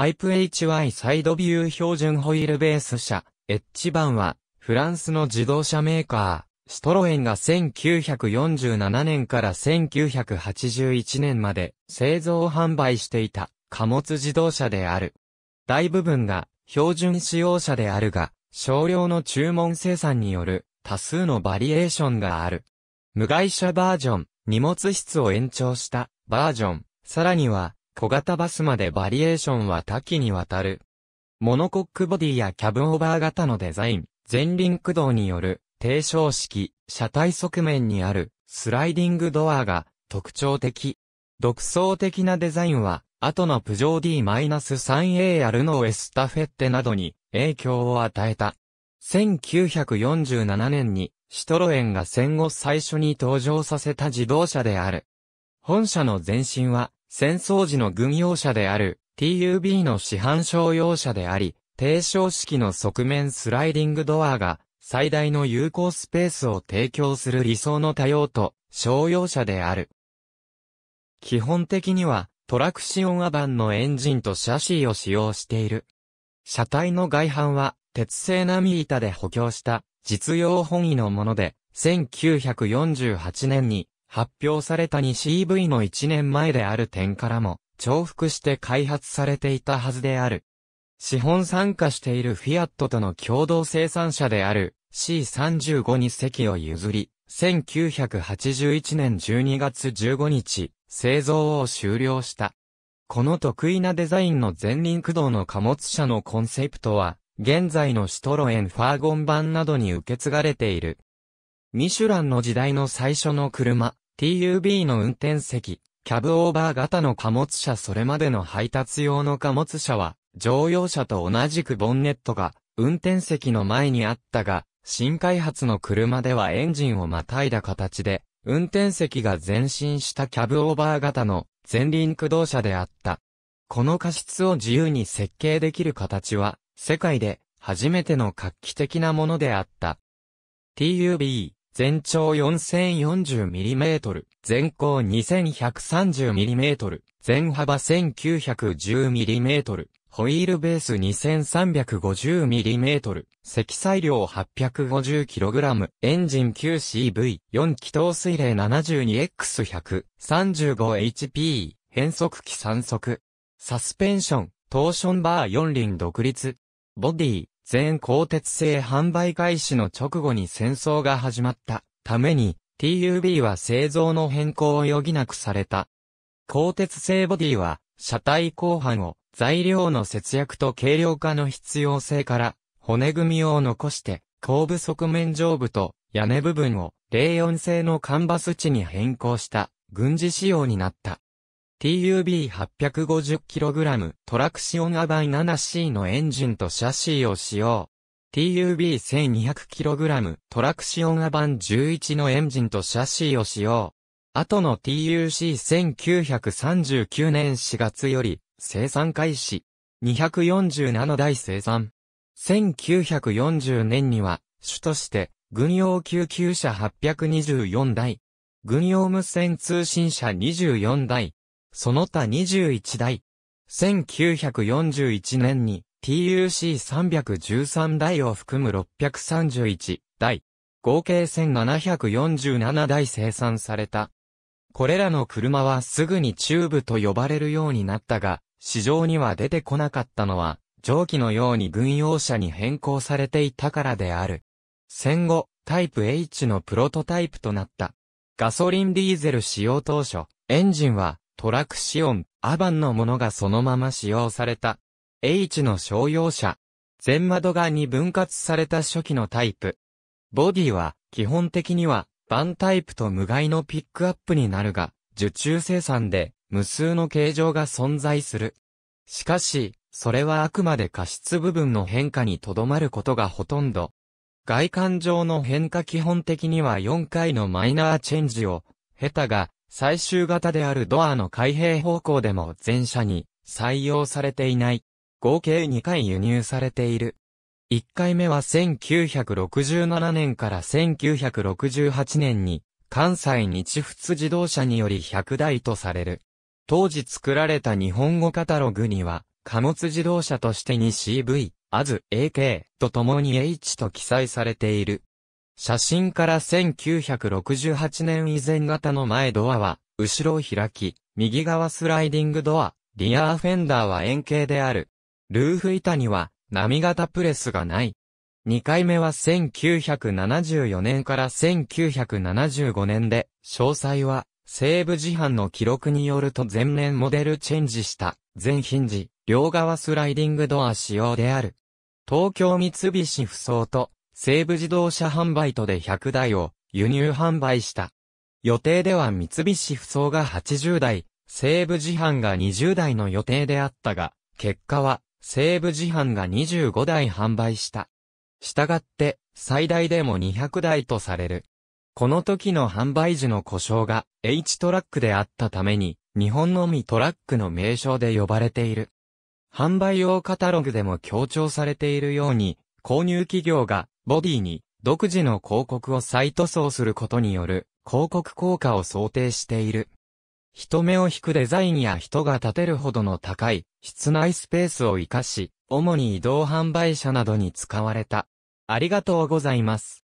タイプ HY サイドビュー標準ホイールベース車、H 版は、フランスの自動車メーカー、シトロエンが1947年から1981年まで製造販売していた貨物自動車である。大部分が標準使用車であるが、少量の注文生産による多数のバリエーションがある。無害車バージョン、荷物室を延長したバージョン、さらには小型バスまでバリエーションは多岐にわたる。モノコックボディやキャブオーバー型のデザイン、前輪駆動による低照式、車体側面にあるスライディングドアが特徴的。独創的なデザインは、後のプジョー D-3A やルノーエスタフェッテなどに影響を与えた。1947年にシトロエンが戦後最初に登場させた自動車である。本社の前身は戦争時の軍用車である TUB の市販商用車であり、低床式の側面スライディングドアが最大の有効スペースを提供する理想の多用途、商用車である。基本的にはトラクシオンアバンのエンジンとシャシーを使用している。車体の外板は鉄製並板で補強した実用本位のもので、1948年に発表された 2CV の1年前である点からも、重複して開発されていたはずである。資本参加しているフィアットとの共同生産者である C35 に席を譲り、1981年12月15日、製造を終了した。この得意なデザインの前輪駆動の貨物車のコンセプトは、現在のシトロエンファーゴン版などに受け継がれている。ミシュランの時代の最初の車、TUB の運転席、キャブオーバー型の貨物車それまでの配達用の貨物車は、乗用車と同じくボンネットが、運転席の前にあったが、新開発の車ではエンジンをまたいだ形で、運転席が前進したキャブオーバー型の前輪駆動車であった。この過失を自由に設計できる形は、世界で初めての画期的なものであった。TUB 全長 4040mm、全高 2130mm、全幅 1910mm、ホイールベース 2350mm、積載量 850kg、エンジン 9CV、4気筒水冷 72X100、35HP、変速機3速。サスペンション、トーションバー4輪独立。ボディ、全鋼鉄製販売開始の直後に戦争が始まったために TUB は製造の変更を余儀なくされた。鋼鉄製ボディは車体後半を材料の節約と軽量化の必要性から骨組みを残して後部側面上部と屋根部分を04製のカンバス地に変更した軍事仕様になった。TUB850kg トラクションアバイ 7C のエンジンとシャシーを使用。TUB1200kg トラクションアバン11のエンジンとシャシーを使用。後の TUC1939 年4月より生産開始。247台生産。1940年には主として軍用救急車824台。軍用無線通信車24台。その他21台。1941年に TUC313 台を含む631台、合計1747台生産された。これらの車はすぐにチューブと呼ばれるようになったが、市場には出てこなかったのは、蒸気のように軍用車に変更されていたからである。戦後、タイプ H のプロトタイプとなった。ガソリンディーゼル使用当初、エンジンはトラクシオン、アバンのものがそのまま使用された。H の商用車。全窓側に分割された初期のタイプ。ボディは、基本的には、バンタイプと無害のピックアップになるが、受注生産で、無数の形状が存在する。しかし、それはあくまで過失部分の変化にとどまることがほとんど。外観上の変化基本的には4回のマイナーチェンジを、ヘタが最終型であるドアの開閉方向でも全車に採用されていない。合計2回輸入されている。1回目は1967年から1968年に関西日仏自動車により100台とされる。当時作られた日本語カタログには貨物自動車としてに CV、アズ、AK と共に H と記載されている。写真から1968年以前型の前ドアは、後ろを開き、右側スライディングドア、リアーフェンダーは円形である。ルーフ板には、波型プレスがない。2回目は1974年から1975年で、詳細は、西部自販の記録によると前年モデルチェンジした、全ヒンジ、両側スライディングドア仕様である。東京三菱不走と西武自動車販売とで100台を輸入販売した。予定では三菱不走が80台、西武自販が20台の予定であったが、結果は西武自販が25台販売した。したがって、最大でも200台とされる。この時の販売時の故障が H トラックであったために、日本のみトラックの名称で呼ばれている。販売用カタログでも強調されているように、購入企業がボディに独自の広告を再塗装することによる広告効果を想定している。人目を引くデザインや人が立てるほどの高い室内スペースを活かし、主に移動販売車などに使われた。ありがとうございます。